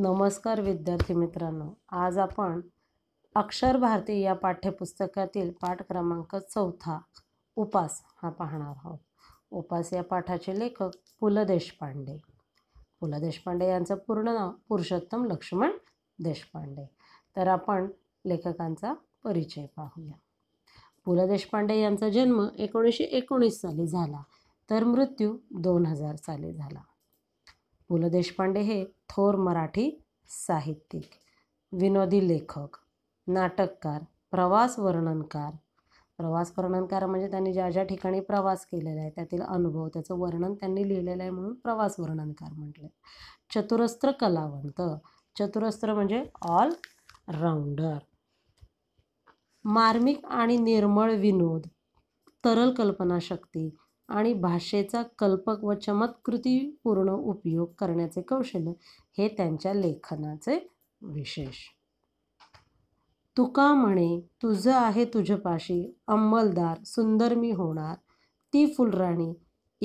नमस्कार विद्यार्थी मित्रांनो आज आपण अक्षर भारती या पाठ्यपुस्तकातील पाठ क्रमांक चौथा उपास हा पाहणार आहोत उपास या पाठाचे लेखक पु ल देशपांडे पु ल देशपांडे यांचं पूर्ण नाव पुरुषोत्तम लक्ष्मण देशपांडे तर आपण लेखकांचा परिचय पाहूया पु ल देशपांडे यांचा जन्म एकोणीसशे एकोणीस साली झाला तर मृत्यू दोन हजार साली झाला पु ल देशपांडे हे थोर मराठी साहित्यिक विनोदी लेखक नाटककार प्रवास वर्णनकार प्रवास वर्णनकार म्हणजे त्यांनी ज्या ज्या ठिकाणी प्रवास केलेला आहे त्यातील अनुभव त्याचं वर्णन त्यांनी लिहिलेलं आहे म्हणून प्रवास वर्णनकार म्हटलं चतुरस्त्र कलावंत चतुरस्त्र म्हणजे ऑल राऊंडर मार्मिक आणि निर्मळ विनोद तरल कल्पनाशक्ती आणि भाषेचा कल्पक व चमत्कृतीपूर्ण उपयोग करण्याचे कौशल्य हे त्यांच्या लेखनाचे विशेष तुका म्हणे तुझं आहे तुझपाशी अंमलदार सुंदर मी होणार ती फुलराणी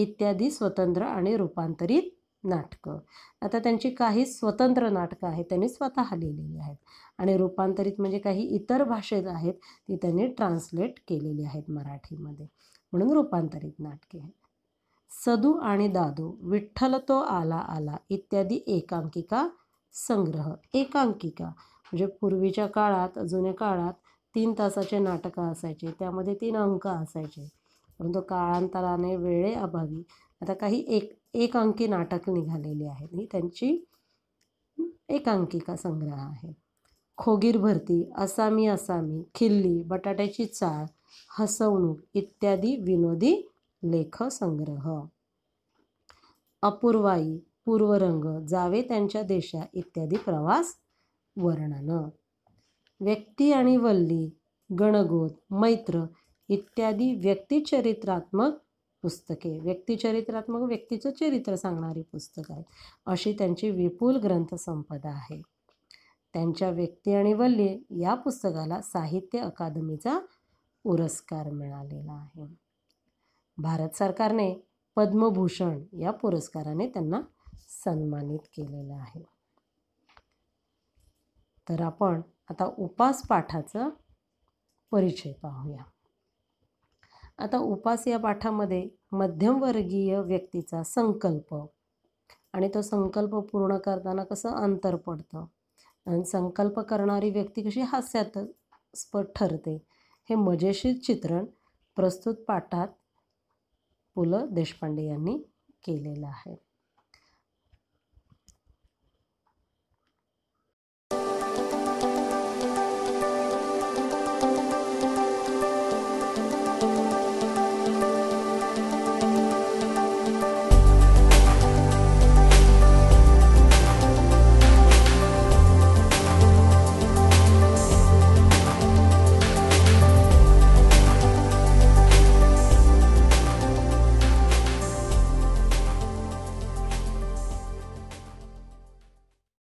इत्यादी स्वतंत्र आणि रूपांतरित नाटकं आता त्यांची काही स्वतंत्र नाटकं आहेत त्यांनी स्वतः लिहिलेली आहेत आणि रूपांतरित म्हणजे काही इतर भाषेत आहेत ती त्यांनी ट्रान्सलेट केलेली आहेत मराठीमध्ये म्हणून रूपांतरित नाटके सदू आणि दादू विठ्ठल तो आला आला इत्यादी एकांकिका संग्रह एकांकिका म्हणजे पूर्वीच्या काळात जुन्या काळात तीन तासाचे नाटकं असायचे त्यामध्ये तीन अंक असायचे परंतु काळांतराने वेळे अभावी आता काही एक एकांकी नाटक निघालेली आहेत ही त्यांची एकांकिका संग्रह आहे खोगीर भरती असामी असामी खिल्ली बटाट्याची चाळ हसवणूक इत्यादी विनोदी लेखसंग्रह अपूर्वाई पूर्वरंग जावे त्यांच्या देशा इत्यादी प्रवास वर्णन व्यक्ती आणि वल्ली गणगोत मैत्र इत्यादी व्यक्तिचरित्रात्मक पुस्तके व्यक्तिचरित्रात्मक व्यक्तीचं चरित्र सांगणारी पुस्तक आहे अशी त्यांची विपुल ग्रंथसंपदा आहे त्यांच्या व्यक्ती आणि वल्ली या पुस्तकाला साहित्य अकादमीचा पुरस्कार मिळालेला आहे भारत सरकारने पद्मभूषण या पुरस्काराने त्यांना सन्मानित केलेलं आहे तर आपण आता उपास पाठाचा परिचय पाहूया आता उपास या पाठामध्ये मध्यमवर्गीय व्यक्तीचा संकल्प आणि तो संकल्प पूर्ण करताना कसं अंतर पडतं आणि संकल्प करणारी व्यक्ती कशी हास्यात स्पट ठरते हे मजेशीर चित्रण प्रस्तुत पाठात पु ल देशपांडे यांनी केलेलं आहे